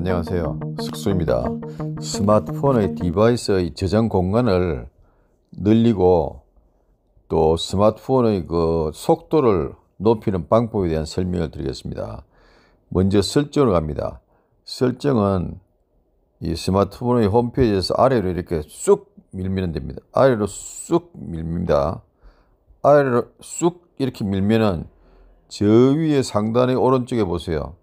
안녕하세요. 숙수입니다. 스마트폰의 디바이스의 저장 공간을 늘리고 또 스마트폰의 그 속도를 높이는 방법에 대한 설명을 드리겠습니다. 먼저 설정으로 갑니다. 설정은 이 스마트폰의 홈페이지에서 아래로 이렇게 쑥 밀면 됩니다. 아래로 쑥 밀립니다. 아래로 쑥 이렇게 밀면은 저 위에 상단의 오른쪽에 보세요.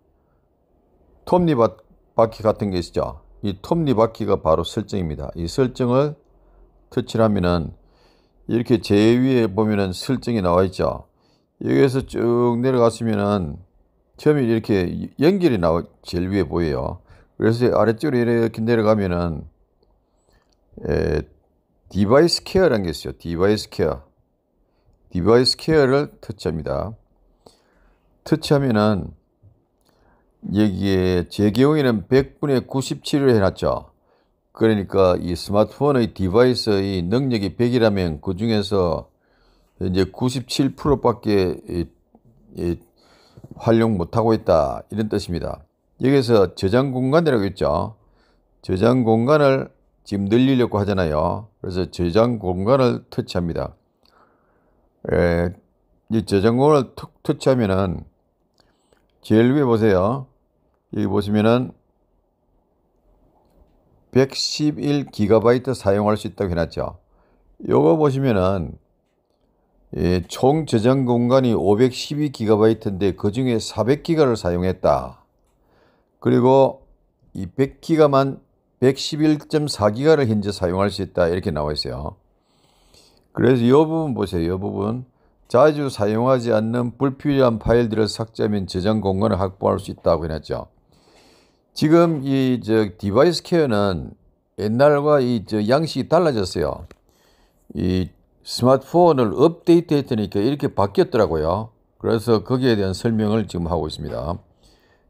톱니밭 바퀴 같은 게 있죠. 이 톱니 바퀴가 바로 설정입니다. 이 설정을 터치하면은 이렇게 제위에 보면은 설정이 나와 있죠. 여기에서 쭉 내려갔으면은 처음에 이렇게 연결이 나와 제일 위에 보여요. 그래서 아래쪽으로 이렇게 내려가면은 에, 디바이스 케어라는 게 있어요. 디바이스 케어. 디바이스 케어를 터치합니다. 터치하면은 여기에 제 경우에는 100분의 97을 해놨죠. 그러니까 이 스마트폰의 디바이스의 능력이 100이라면 그 중에서 이제 97%밖에 이, 이, 활용 못하고 있다 이런 뜻입니다. 여기서 저장 공간이라고 했죠. 저장 공간을 지금 늘리려고 하잖아요. 그래서 저장 공간을 터치합니다. 에, 예, 이 저장 공간을 툭 터치하면은 제일 위에 보세요. 여기 보시면은 111GB 사용할 수 있다고 해놨죠. 요거 보시면은 예, 총 저장 공간이 512GB인데 그 중에 400기가를 사용했다. 그리고 이 100기가만 111.4기가를 현재 사용할 수 있다. 이렇게 나와 있어요. 그래서 이 부분 보세요. 이 부분. 자주 사용하지 않는 불필요한 파일들을 삭제하면 저장 공간을 확보할 수 있다고 해놨죠. 지금 이 저 디바이스 케어는 옛날과 이 저 양식이 달라졌어요. 이 스마트폰을 업데이트 했으니까 이렇게 바뀌었더라고요. 그래서 거기에 대한 설명을 지금 하고 있습니다.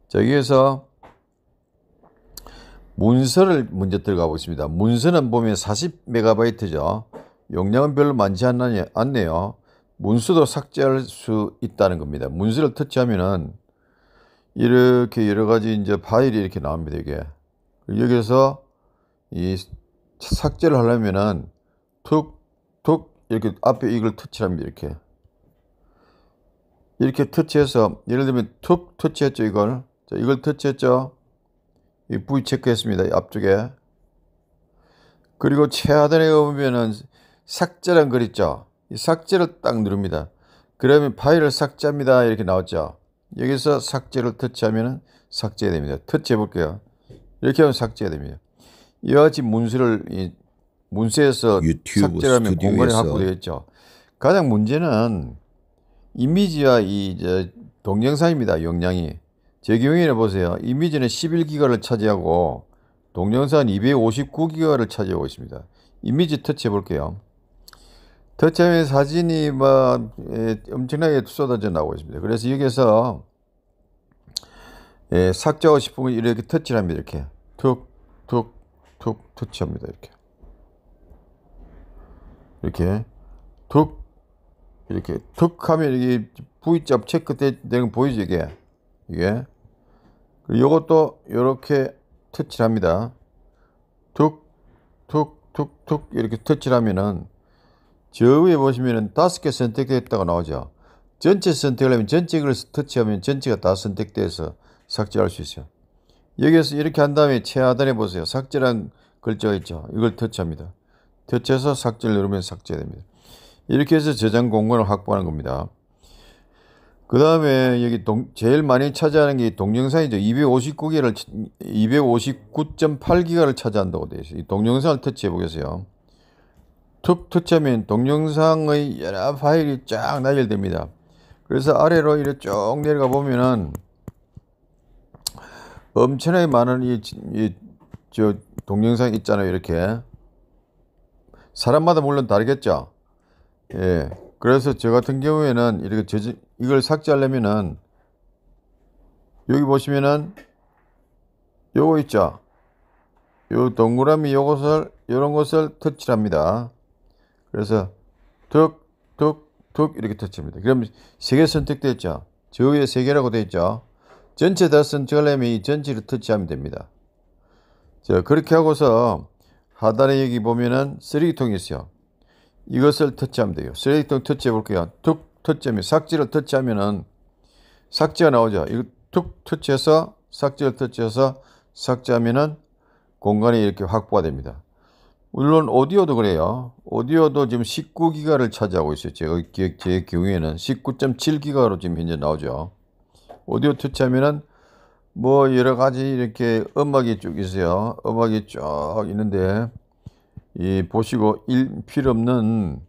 자, 여기에서 문서를 먼저 들어가 보겠습니다. 문서는 보면 40MB죠. 용량은 별로 많지 않네요. 문서도 삭제할 수 있다는 겁니다. 문서를 터치하면은 이렇게 여러 가지 이제 파일이 이렇게 나옵니다. 이게. 여기서 이 삭제를 하려면은 툭, 툭, 이렇게 앞에 이걸 터치합니다. 이렇게. 이렇게 터치해서, 예를 들면 툭 터치했죠. 이걸. 자, 이걸 터치했죠. 이 부위 체크했습니다. 이 앞쪽에. 그리고 최하단에 보면은 삭제란 글 있죠. 이 삭제를 딱 누릅니다. 그러면 파일을 삭제합니다. 이렇게 나왔죠. 여기서 삭제를 터치하면 삭제됩니다. 터치해 볼게요. 이렇게 하면 삭제가 됩니다. 이와 같이 문서를 문서에서 삭제하면 공간이 확보되겠죠. 가장 문제는 이미지와 이 동영상입니다. 용량이. 제 경우에는 보세요. 이미지는 11기가를 차지하고 동영상은 259기가를 차지하고 있습니다. 이미지 터치해 볼게요. 더참의 사진이 뭐 예, 엄청나게 쏟아져 나오고 있습니다. 그래서 여기서 예, 삭제하고 싶으면 이렇게 터치를 합니다. 이렇게 툭, 툭, 툭 터치합니다. 이렇게 이렇게 툭 이렇게 툭 하면 이게 V자 체크 되는 보이죠 이게 이게 요것도 이렇게 터치를 합니다. 툭, 툭, 툭, 툭 이렇게 터치를 하면은 저 위에 보시면은 다섯 개 선택됐다고 나오죠. 전체 선택을 하면 전체를 터치하면 전체가 다 선택돼서 삭제할 수 있어요. 여기에서 이렇게 한 다음에 최하단에 보세요. 삭제란 글자가 있죠. 이걸 터치합니다. 터치해서 삭제를 누르면 삭제됩니다. 이렇게 해서 저장 공간을 확보하는 겁니다. 그 다음에 여기 동, 제일 많이 차지하는 게 동영상이죠. 259개를, 259.8기가를 차지한다고 되어 있어요. 이 동영상을 터치해 보겠어요. 툭 터치하면 동영상의 여러 파일이 쫙 나열됩니다. 그래서 아래로 이렇게 쭉 내려가 보면은 엄청나게 많은 이, 이, 저 동영상 있잖아요. 이렇게. 사람마다 물론 다르겠죠. 예. 그래서 저 같은 경우에는 이렇게 저, 이걸 삭제하려면은 여기 보시면은 요거 있죠. 요 동그라미 요것을 요런 것을 터치합니다. 그래서 툭, 툭, 툭 이렇게 터칩니다. 그럼 세개 선택됐죠. 저 위에 세 개라고 되어 있죠. 전체 다선택하이 전체를 터치하면 됩니다. 자, 그렇게 하고서 하단에 여기 보면은 쓰레기통이 있어요. 이것을 터치하면 돼요. 쓰레기통 터치해 볼게요. 툭 터치하면 삭제를 터치하면은 삭제가 나오죠. 이거 툭 터치해서 삭제를 터치해서 삭제하면은 공간이 이렇게 확보가 됩니다. 물론 오디오도 그래요. 오디오도 지금 19기가를 차지하고 있어요. 제, 제 경우에는 19.7기가로 지금 현재 나오죠. 오디오 터치하면은 뭐 여러 가지 이렇게 음악이 쭉 있어요. 음악이 쭉 있는데 이 보시고 일, 필요 없는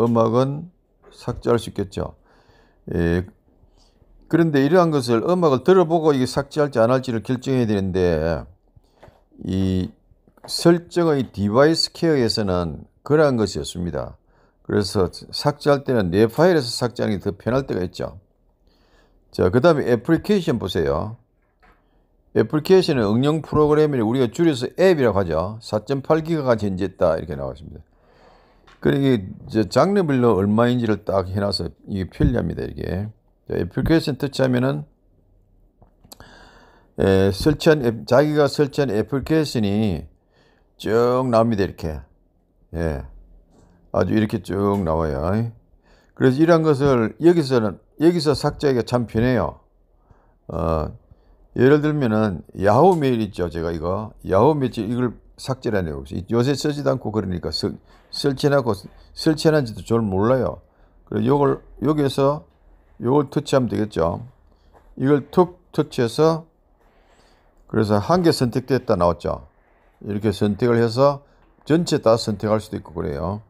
음악은 삭제할 수 있겠죠. 예, 그런데 이러한 것을 음악을 들어보고 이게 삭제할지 안 할지를 결정해야 되는데 이 설정의 디바이스 케어에서는 그러한 것이 없습니다. 그래서 삭제할 때는 내 파일에서 삭제하는 게 더 편할 때가 있죠. 자, 그 다음에 애플리케이션 보세요. 애플리케이션은 응용 프로그램을 우리가 줄여서 앱이라고 하죠. 4.8기가가 존재했다 이렇게 나왔습니다. 그리고 그러니까 이 장르별로 얼마인지를 딱 해놔서 이게 편리합니다. 이게 애플리케이션 터치하면은 에, 설치한 앱, 자기가 설치한 애플리케이션이 쭉 나옵니다. 이렇게. 예. 아주 이렇게 쭉 나와요. 그래서 이러 것을 여기서는, 여기서 삭제하기가 참 편해요. 어, 예를 들면은 야후 메일 있죠. 제가 이거. 야후 메일 이걸 삭제라는 게요새 쓰지도 않고 그러니까 설치해놨고 설치해놨는지도 잘 몰라요. 그래서 요걸, 여기에서 요걸 터치하면 되겠죠. 이걸 툭 터치해서 그래서 한 개 선택됐다 나왔죠. 이렇게 선택을 해서 전체 다 선택할 수도 있고 그래요.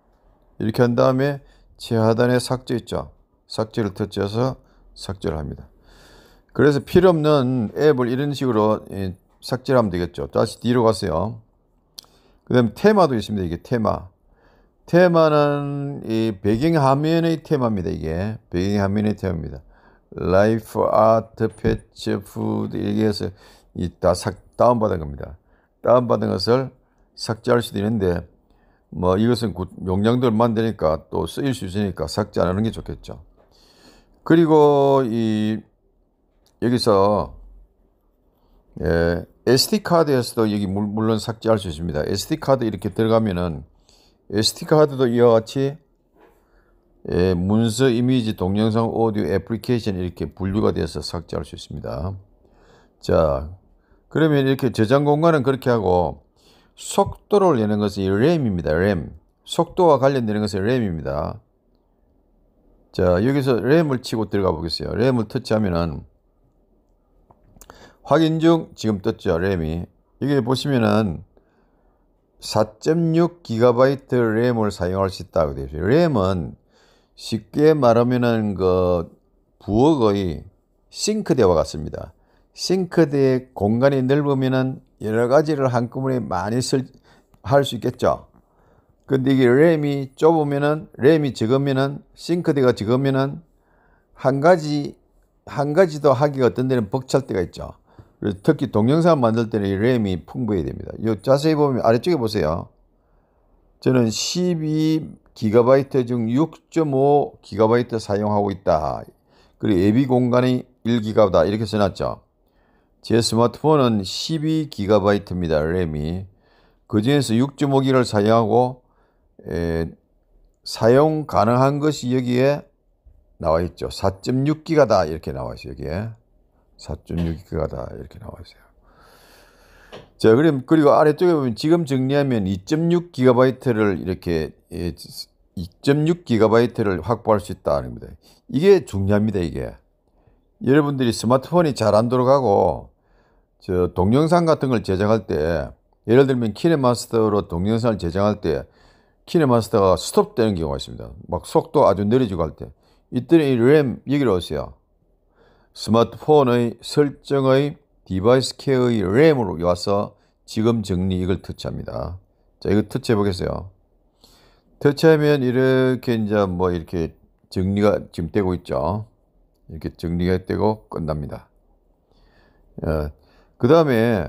이렇게 한 다음에 최하단에 삭제 있죠. 삭제를 터치해서 삭제를 합니다. 그래서 필요 없는 앱을 이런 식으로 예, 삭제를 하면 되겠죠. 다시 뒤로 가세요. 그다음 테마도 있습니다. 이게 테마. 테마는 이 배경화면의 테마입니다. 이게 배경화면의 테마입니다. 라이프, 아트, 패치, 푸드, 여기에서 다 다운받은 겁니다. 다운받은 것을 삭제할 수도 있는데 뭐 이것은 용량들 만드니까 또 쓰일 수 있으니까 삭제 안 하는 게 좋겠죠. 그리고 이 여기서 예, SD 카드에서도 여기 물론 삭제할 수 있습니다. SD 카드 이렇게 들어가면은 SD 카드도 이와 같이 예, 문서, 이미지, 동영상, 오디오, 애플리케이션 이렇게 분류가 되어서 삭제할 수 있습니다. 자, 그러면 이렇게 저장 공간은 그렇게 하고 속도를 내는 것은 RAM입니다. r a 속도와 관련되는 것은 r a 입니다 자, 여기서 r a 을 치고 들어가 보겠어요. r a 을 터치하면은 확인 중 지금 떴죠. r a 이 여기 보시면은 4.6GB 램을 사용할 수 있다고 되어 있어요. 램은 쉽게 말하면은 그 부엌의 싱크대와 같습니다. 싱크대의 공간이 넓으면 은 여러 가지를 한꺼번에 많이 할 수 있겠죠. 근데 이게 램이 좁으면은 램이 적으면은 싱크대가 적으면은 한 가지 한 가지도 하기가 어떤 데는 벅찰 때가 있죠. 그래서 특히 동영상 만들 때는 이 램이 풍부해야 됩니다. 요 자세히 보면 아래쪽에 보세요. 저는 12GB 중 6.5GB 사용하고 있다. 그리고 예비 공간이 1GB다 이렇게 써놨죠. 제 스마트폰은 12GB입니다. 램이. 그 중에서 6 5 g b 를 사용하고 에, 사용 가능한 것이 여기에 나와 있죠. 4 6 g b 다 이렇게 나와 있어요. 여기에 4 6 g b 다 이렇게 나와 있어요. 자, 그럼 그리고 아래쪽에 보면 지금 정리하면 2.6GB를 이렇게 2.6GB를 예, 확보할 수 있다는 겁니다. 이게 중요합니다. 이게 여러분들이 스마트폰이 잘 안 돌아가고 저 동영상 같은 걸 제작할 때 예를 들면 키네마스터로 동영상을 제작할 때 키네마스터가 스톱되는 경우가 있습니다. 막 속도 아주 느려지고 할 때. 이때는 이램얘기를 오세요. 스마트폰의 설정의 디바이스 케어의 램으로 와서 지금 정리 이걸 터치합니다. 자, 이거 터치해 보겠어요. 터치하면 이렇게 이제 뭐 이렇게 정리가 지금 되고 있죠. 이렇게 정리가 되고 끝납니다. 예, 그 다음에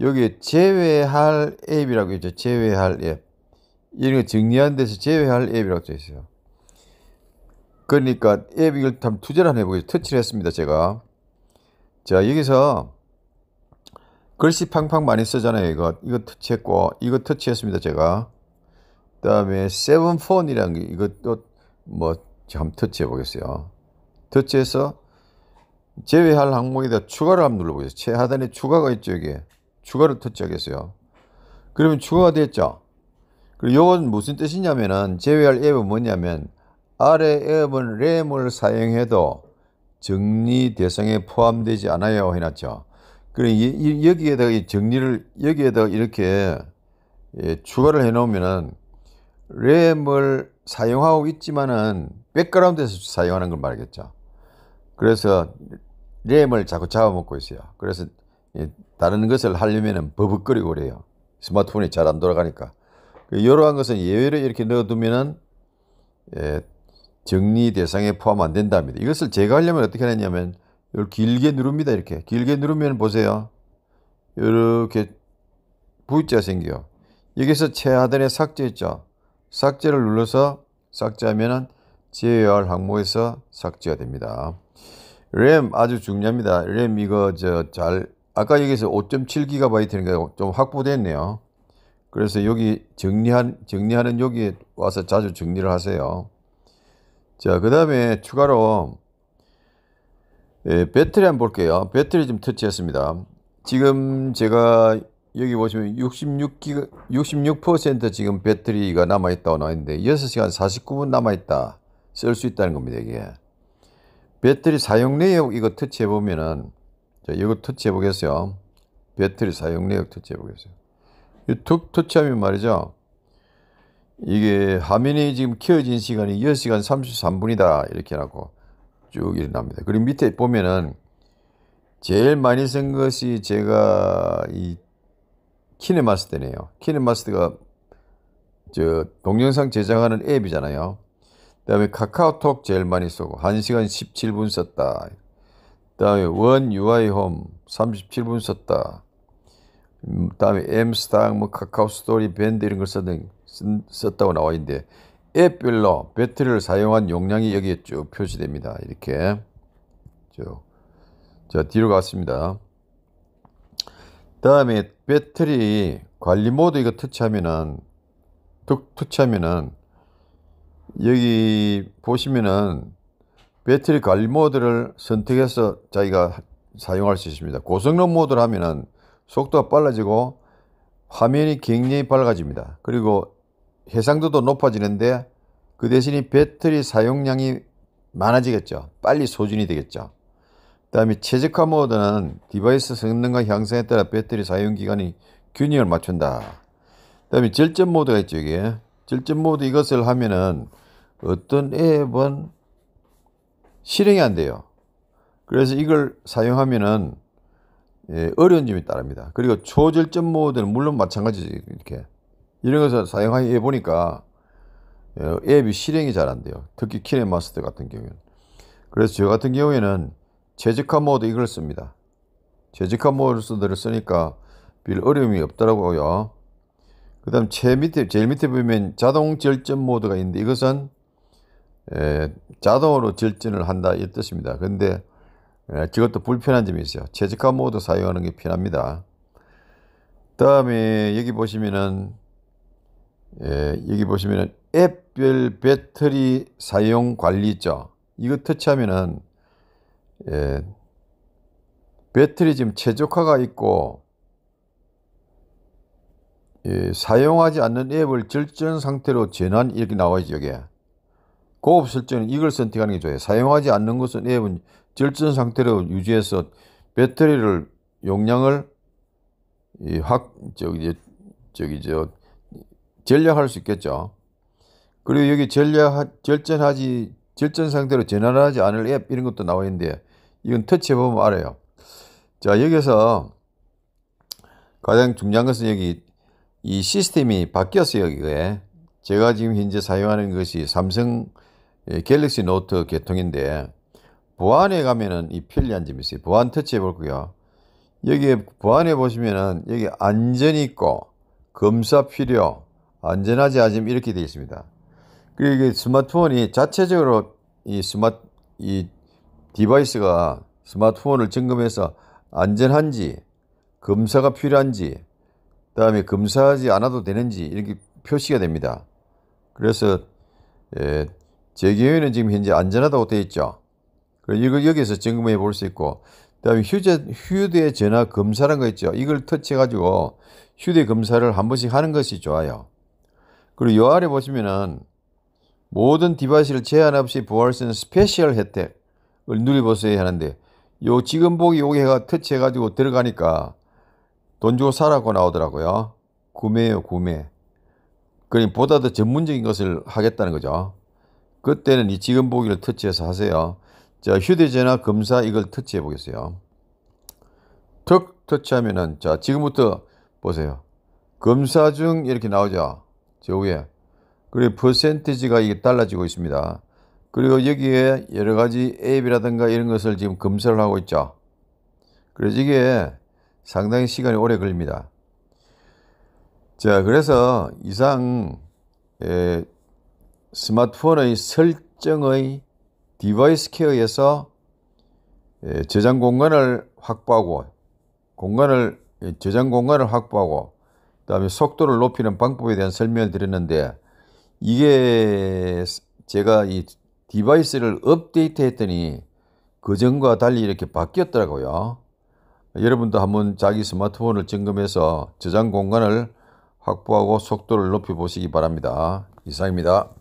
여기 제외할 앱이라고 있죠. 제외할 앱. 이런 거 정리한 데서 제외할 앱이라고 써 있어요. 그러니까 앱 이걸 참 투자를 한번 해보겠 터치를 했습니다. 제가. 자, 여기서 글씨 팡팡 많이 쓰잖아요. 이거. 이거 터치했고, 이거 터치했습니다. 제가. 그 다음에 세븐폰이라는 게 이것도 뭐, 한번 터치해 보겠어요. 터치해서 제외할 항목에다 추가를 한번 눌러보세요. 최하단에 추가가 있죠, 여기에. 추가를 터치하겠어요. 그러면 추가가 됐죠? 그리고 이건 무슨 뜻이냐면은 제외할 앱은 뭐냐면 아래 앱은 램을 사용해도 정리 대상에 포함되지 않아요 해놨죠. 그래 여기에다가 정리를 여기에다가 이렇게 예, 추가를 해놓으면은 램을 사용하고 있지만은 백그라운드에서 사용하는 걸 말겠죠. 그래서 램을 자꾸 잡아먹고 있어요. 그래서 다른 것을 하려면 버벅거리고 그래요. 스마트폰이 잘 안 돌아가니까. 이러한 그 것은 예외로 이렇게 넣어두면 예, 정리 대상에 포함 안 된답니다. 이것을 제거하려면 어떻게 하냐면 이걸 길게 누릅니다. 이렇게 길게 누르면 보세요. 이렇게 V자 생겨 여기서 최하단에 삭제했죠. 삭제를 눌러서 삭제하면 제외할 항목에서 삭제가 됩니다. 램 아주 중요합니다. 램 이거 저 잘 아까 여기서 5.7GB니까 좀 확보됐네요. 그래서 여기 정리한 정리하는 여기 와서 자주 정리를 하세요. 자, 그다음에 추가로 예, 배터리 한번 볼게요. 배터리 좀 터치했습니다. 지금 제가 여기 보시면 66기가 66% 지금 배터리가 남아 있다고 나와 있는데 6시간 49분 남아 있다. 쓸 수 있다는 겁니다, 이게. 배터리 사용 내역 이거 터치해 보면은 자, 이거 터치해 보겠어요. 배터리 사용 내역 터치해 보겠어요. 유튜 터치하면 말이죠. 이게 화면이 지금 켜진 시간이 6시간 33분이다 이렇게 해놓고 쭉 일어납니다. 그리고 밑에 보면은 제일 많이 쓴 것이 제가 이 키네마스터네요. 키네마스터가 저 동영상 제작하는 앱이잖아요. 그 다음에 카카오톡 제일 많이 쓰고 1시간 17분 썼다. 그 다음에 원 UI 홈 37분 썼다. 음, 그 다음에 엠스탕, 뭐 카카오 스토리, 밴드 이런 걸 썼는, 썼다고 나와 있는데 앱별로 배터리를 사용한 용량이 여기에 쭉 표시됩니다. 이렇게 쭉. 자 뒤로 갔습니다. 그 다음에 배터리 관리 모드 이거 터치하면은 툭 터치하면은 여기 보시면은 배터리 관리 모드를 선택해서 자기가 사용할 수 있습니다. 고성능 모드를 하면은 속도가 빨라지고 화면이 굉장히 밝아집니다. 그리고 해상도도 높아지는데 그 대신에 배터리 사용량이 많아지겠죠. 빨리 소진이 되겠죠. 그 다음에 최적화 모드는 디바이스 성능과 향상에 따라 배터리 사용기간이 균형을 맞춘다. 그 다음에 절전 모드가 있죠. 이게 절전 모드 이것을 하면은 어떤 앱은 실행이 안 돼요. 그래서 이걸 사용하면은 예, 어려운 점이 따릅니다. 그리고 초절전 모드는 물론 마찬가지죠. 이렇게 이런 것을 사용하기 해 보니까 예, 앱이 실행이 잘 안 돼요. 특히 키네마스터 같은 경우에는. 그래서 저 같은 경우에는 최적화 모드 이걸 씁니다. 최적화 모드를 쓰니까 별 어려움이 없더라고요. 그 다음 최 밑에, 제일 밑에 보면 자동 절전 모드가 있는데 이것은 예, 자동으로 절진을 한다 이 뜻입니다. 그런데 저것도 예, 불편한 점이 있어요. 최적화 모드 사용하는 게 편합니다. 다음에 여기 보시면은 예, 여기 보시면은 앱별 배터리 사용 관리 있죠. 이거 터치하면은 예, 배터리 지금 최적화가 있고 예, 사용하지 않는 앱을 절전 상태로 전환 이렇게 나와 있죠. 여기. 고급 설정은 이걸 선택하는 게 좋아요. 사용하지 않는 것은 앱은 절전 상태로 유지해서 배터리를 용량을 확 저기 저기 저 전략할 수 있겠죠. 그리고 여기 전략 절전하지 절전 상태로 전환하지 않을 앱 이런 것도 나와 있는데 이건 터치해 보면 알아요. 자 여기서 가장 중요한 것은 여기 이 시스템이 바뀌었어요. 여기에 제가 지금 현재 사용하는 것이 삼성 예, 갤럭시 노트 계통인데 보안에 가면은 이 편리한 점이 있어요. 보안 터치해 볼 거요. 여기 보안에 보시면은 여기 안전 이 있고 검사 필요 안전하지 않음 이렇게 되어 있습니다. 그리고 스마트폰이 자체적으로 이 스마트 이 디바이스가 스마트폰을 점검해서 안전한지 검사가 필요한지 그다음에 검사하지 않아도 되는지 이렇게 표시가 됩니다. 그래서 예, 제경우에는 지금 현재 안전하다고 되어 있죠. 그리고 이걸 여기서 점검해 볼 수 있고, 그 다음에 휴대, 휴대 전화 검사라는 거 있죠. 이걸 터치해가지고 휴대 검사를 한 번씩 하는 것이 좋아요. 그리고 요 아래 보시면은 모든 디바이스를 제한 없이 보호할 수 있는 스페셜 혜택을 누려보셔야 하는데, 요 지금 보기 요게가 터치해가지고 들어가니까 돈 주고 사라고 나오더라고요. 구매요, 구매. 그러니 보다 더 전문적인 것을 하겠다는 거죠. 그때는 이 지금 보기를 터치해서 하세요. 자, 휴대전화 검사 이걸 터치해 보겠어요. 턱 터치하면은 자, 지금부터 보세요. 검사 중 이렇게 나오죠. 저 위에. 그리고 퍼센티지가 이게 달라지고 있습니다. 그리고 여기에 여러 가지 앱이라든가 이런 것을 지금 검사를 하고 있죠. 그래서 이게 상당히 시간이 오래 걸립니다. 자, 그래서 이상 에, 예, 스마트폰의 설정의 디바이스 케어에서 예, 저장 공간을 확보하고 공간을 예, 저장 공간을 확보하고 그다음에 속도를 높이는 방법에 대한 설명을 드렸는데 이게 제가 이 디바이스를 업데이트 했더니 그전과 달리 이렇게 바뀌었더라고요. 여러분도 한번 자기 스마트폰을 점검해서 저장 공간을 확보하고 속도를 높여 보시기 바랍니다. 이상입니다.